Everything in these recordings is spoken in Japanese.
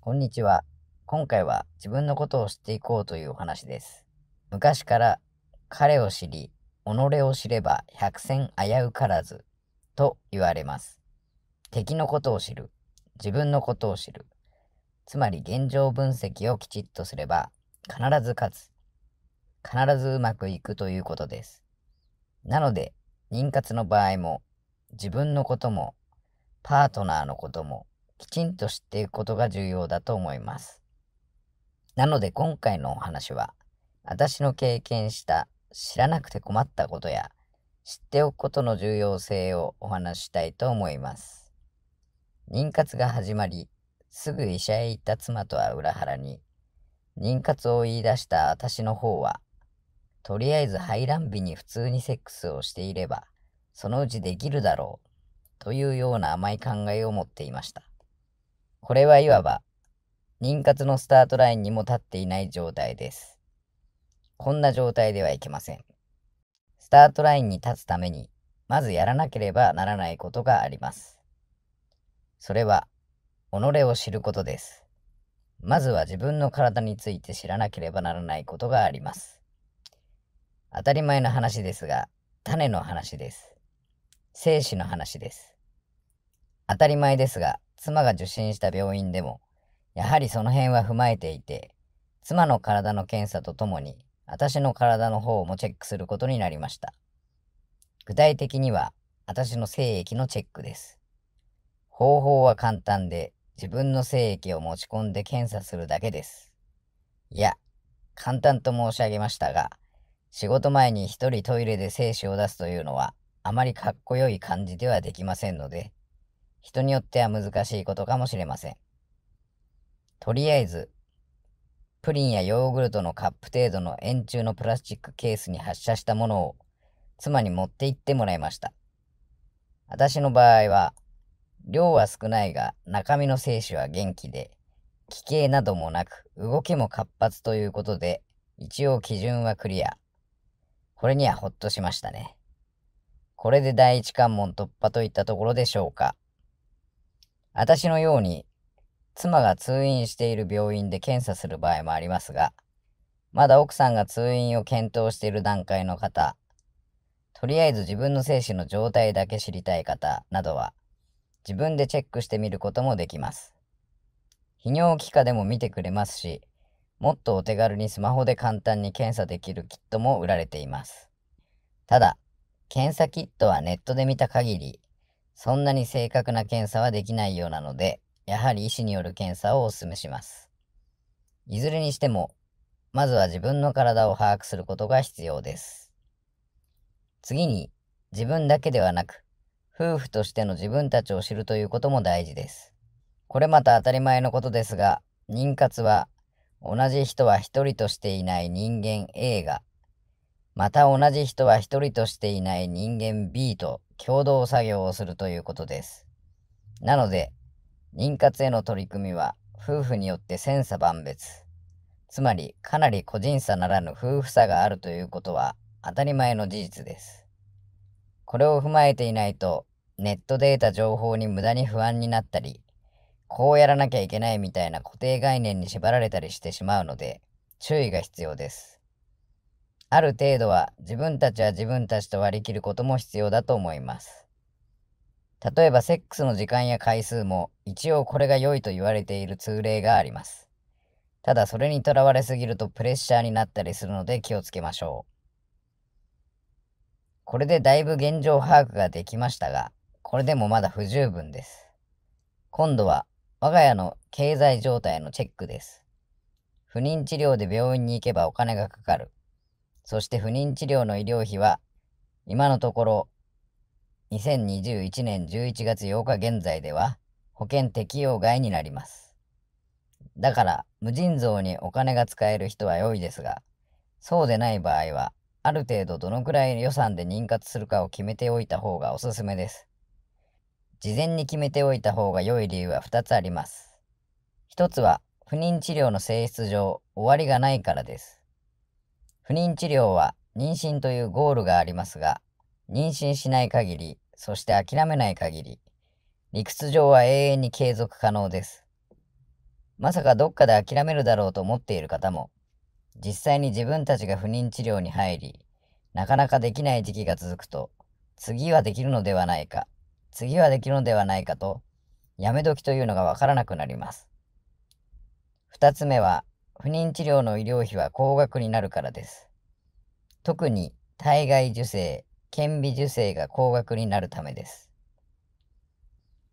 こんにちは。今回は自分のことを知っていこうというお話です。昔から彼を知り、己を知れば百戦危うからずと言われます。敵のことを知る、自分のことを知る。つまり現状分析をきちっとすれば必ず勝つ。必ずうまくいくということです。なので、妊活の場合も、自分のことも、パートナーのことも、きちんと知っていくことが重要だと思います。なので今回のお話は、私の経験した知らなくて困ったことや、知っておくことの重要性をお話したいと思います。妊活が始まり、すぐ医者へ行った妻とは裏腹に、妊活を言い出した私の方は、とりあえず排卵日に普通にセックスをしていれば、そのうちできるだろう、というような甘い考えを持っていました。これはいわば、妊活のスタートラインにも立っていない状態です。こんな状態ではいけません。スタートラインに立つために、まずやらなければならないことがあります。それは、己を知ることです。まずは自分の体について知らなければならないことがあります。当たり前の話ですが、種の話です。精子の話です。当たり前ですが、妻が受診した病院でも、やはりその辺は踏まえていて、妻の体の検査とともに、私の体の方もチェックすることになりました。具体的には、私の精液のチェックです。方法は簡単で、自分の精液を持ち込んで検査するだけです。いや、簡単と申し上げましたが、仕事前に一人トイレで精子を出すというのは、あまりかっこよい感じではできませんので、人によっては難しいことかもしれません。とりあえず、プリンやヨーグルトのカップ程度の円柱のプラスチックケースに発射したものを妻に持って行ってもらいました。私の場合は、量は少ないが中身の精子は元気で、奇形などもなく動きも活発ということで、一応基準はクリア。これにはほっとしましたね。これで第一関門突破といったところでしょうか。私のように、妻が通院している病院で検査する場合もありますが、まだ奥さんが通院を検討している段階の方、とりあえず自分の精子の状態だけ知りたい方などは、自分でチェックしてみることもできます。泌尿器科でも見てくれますし、もっとお手軽にスマホで簡単に検査できるキットも売られています。ただ、検査キットはネットで見た限り、そんなに正確な検査はできないようなので、やはり医師による検査をお勧めします。いずれにしても、まずは自分の体を把握することが必要です。次に、自分だけではなく、夫婦としての自分たちを知るということも大事です。これまた当たり前のことですが、妊活は、同じ人は一人としていない人間 A が、また同じ人は一人としていない人間 B と共同作業をするということです。なので、妊活への取り組みは夫婦によって千差万別。つまり、かなり個人差ならぬ夫婦差があるということは当たり前の事実です。これを踏まえていないと、ネットデータ情報に無駄に不安になったり、こうやらなきゃいけないみたいな固定概念に縛られたりしてしまうので、注意が必要です。ある程度は自分たちは自分たちと割り切ることも必要だと思います。例えばセックスの時間や回数も一応これが良いと言われている通例があります。ただそれにとらわれすぎるとプレッシャーになったりするので気をつけましょう。これでだいぶ現状把握ができましたが、これでもまだ不十分です。今度は我が家の経済状態のチェックです。不妊治療で病院に行けばお金がかかる。そして不妊治療の医療費は、今のところ、2021年11月8日現在では、保険適用外になります。だから、無尽蔵にお金が使える人は良いですが、そうでない場合は、ある程度どのくらい予算で妊活するかを決めておいた方がおすすめです。事前に決めておいた方が良い理由は2つあります。1つは、不妊治療の性質上、終わりがないからです。不妊治療は妊娠というゴールがありますが、妊娠しない限り、そして諦めない限り、理屈上は永遠に継続可能です。まさかどっかで諦めるだろうと思っている方も、実際に自分たちが不妊治療に入り、なかなかできない時期が続くと、次はできるのではないか、次はできるのではないかと、やめ時というのがわからなくなります。二つ目は、不妊治療の医療費は高額になるからです。特に体外受精、顕微授精が高額になるためです。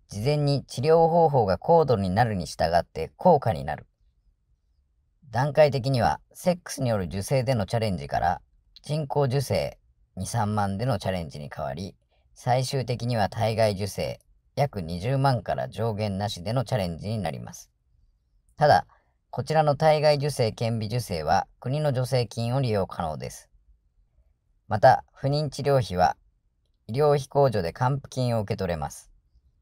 事前に治療方法が高度になるに従って高価になる。段階的には、セックスによる受精でのチャレンジから、人工受精2、3万でのチャレンジに変わり、最終的には体外受精約20万から上限なしでのチャレンジになります。ただ、こちらの体外受精顕微授精は国の助成金を利用可能です。また、不妊治療費は医療費控除で還付金を受け取れます。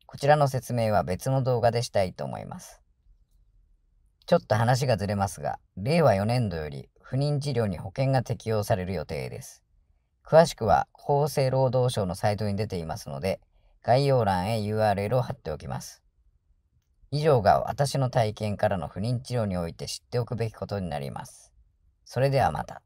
こちらの説明は別の動画でしたいと思います。ちょっと話がずれますが、令和4年度より不妊治療に保険が適用される予定です。詳しくは厚生労働省のサイトに出ていますので、概要欄へ URL を貼っておきます。以上が私の体験からの不妊治療において知っておくべきことになります。それではまた。